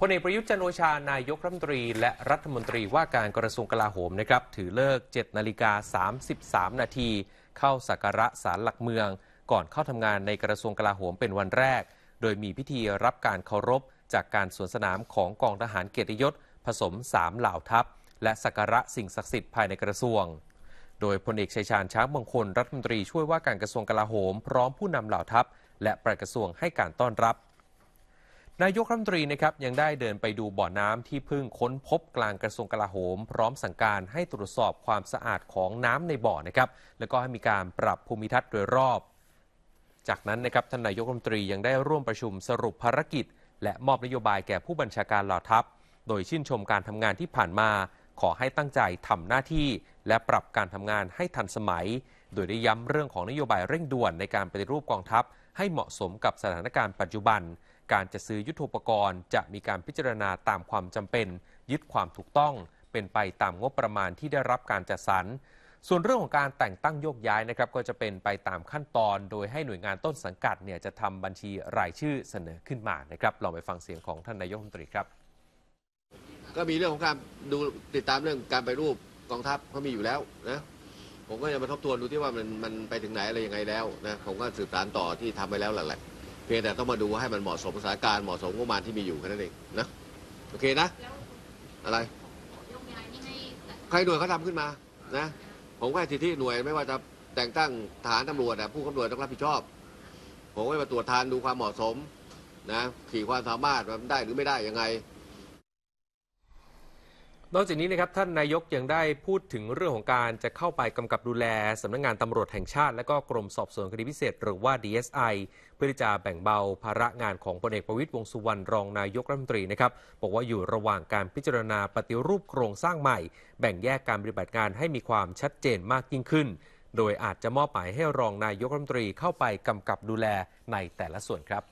พลเอกประยุทธ์จันโอชา นายกรัฐมนตรีและรัฐมนตรีว่าการกระทรวงกลาโหมนะครับถือเลิก7นาฬิกา33 นาที เข้าสักการะศาลหลักเมือง ก่อนเข้าทำงานในกระทรวงกลาโหมเป็นวันแรก โดยมีพิธีรับการเคารพ จากการสวนสนามของกองทหารเกียรติยศผสม3เหล่าทัพ และสักการะสิ่งศักดิ์สิทธิ์ภายในกระทรวง โดยพลเอกชัยชาญช้างมงคลรัฐมนตรีช่วยว่าการกระทรวงกลาโหมพร้อมผู้นำเหล่าทัพและประกระทรวงให้การต้อนรับนายกรัฐมนตรีนะครับยังได้เดินไปดูบ่อน้ำที่เพิ่งค้นพบกลางกระทรวงกลาโหม พร้อมสั่งการให้ตรวจสอบความสะอาดของน้ำในบ่อนะครับแล้วก็ให้มีการปรับภูมิทัศน์โดยรอบ จากนั้นนะครับท่านนายกรัฐมนตรียังได้ร่วมประชุมสรุปภารกิจ และมอบนโยบายแก่ผู้บัญชาการเหล่าทัพ โดยชื่นชมการทำงานที่ผ่านมา ขอให้ตั้งใจทำหน้าที่ และปรับการทำงานให้ทันสมัย โดยได้ย้ำเรื่องของนโยบายเร่งด่วนในการปฏิรูปกองทัพ ให้เหมาะสมกับสถานการณ์ปัจจุบันการจะซื้อยุทธปกรณ์ จะมีการพิจารณาตามความจำเป็นยึดความถูกต้อง เป็นไปตามงบประมาณที่ได้รับการจัดสรรส่วนเรื่องของการแต่งตั้งโยกย้ายนะครับก็จะเป็นไปตามขั้นตอนโดยให้หน่วยงานต้นสังกัดเนี่ยจะทำบัญชีรายชื่อเสนอขึ้นมานะครับลองไปฟังเสียงของท่านนายกรัฐมนตรีครับ ก็มีเรื่องของการดูติดตามเรื่องการไปรูปกองทัพเขามีอยู่แล้วนะผมก็จะมาทบทวนดูที่ว่ามันมันไปถึงไหนอะไรยังไงแล้วนะผมก็สืบสานต่อที่ทำไปแล้วหลายๆเพียงแต่ต้องมาดูว่าให้มันเหมาะสมสถานการณ์เหมาะสมงบประมาณที่มีอยู่แค่นั้นเองนะโอเคนะ อะไร ใครหน่วยเขาทำขึ้นมานะผมก็ให้สิทธิหน่วยไม่ว่าจะแต่งตั้งทหารตำรวจ ผู้กำหนวต้องรับผิดชอบ ผมก็มาตรวจทานดูความเหมาะสมนะขีดความสามารถมันได้หรือไม่ได้ยังไงนอกจากนี้นะครับ ท่านนายกยังได้พูดถึงเรื่องของการจะเข้าไปกำกับดูแลสำนักงงานตำรวจแห่งชาติและก็กรมสอบสวนคดีพิเศษ หรือว่า DSI เพื่อจะแบ่งเบาภาระงานของพลเอกประวิตยวงสุวรรณรองนายกรัฐมนตรีนะครับ บอกว่าอยู่ระหว่างการพิจารณาปฏิรูปโครงสร้างใหม่ แบ่งแยกการปฏิบัติงานให้มีความชัดเจนมากยิ่งขึ้น โดยอาจจะมอบหมายให้รองนายกรัฐมนตรีเข้าไปกำกับดูแลในแต่ละส่วนครับ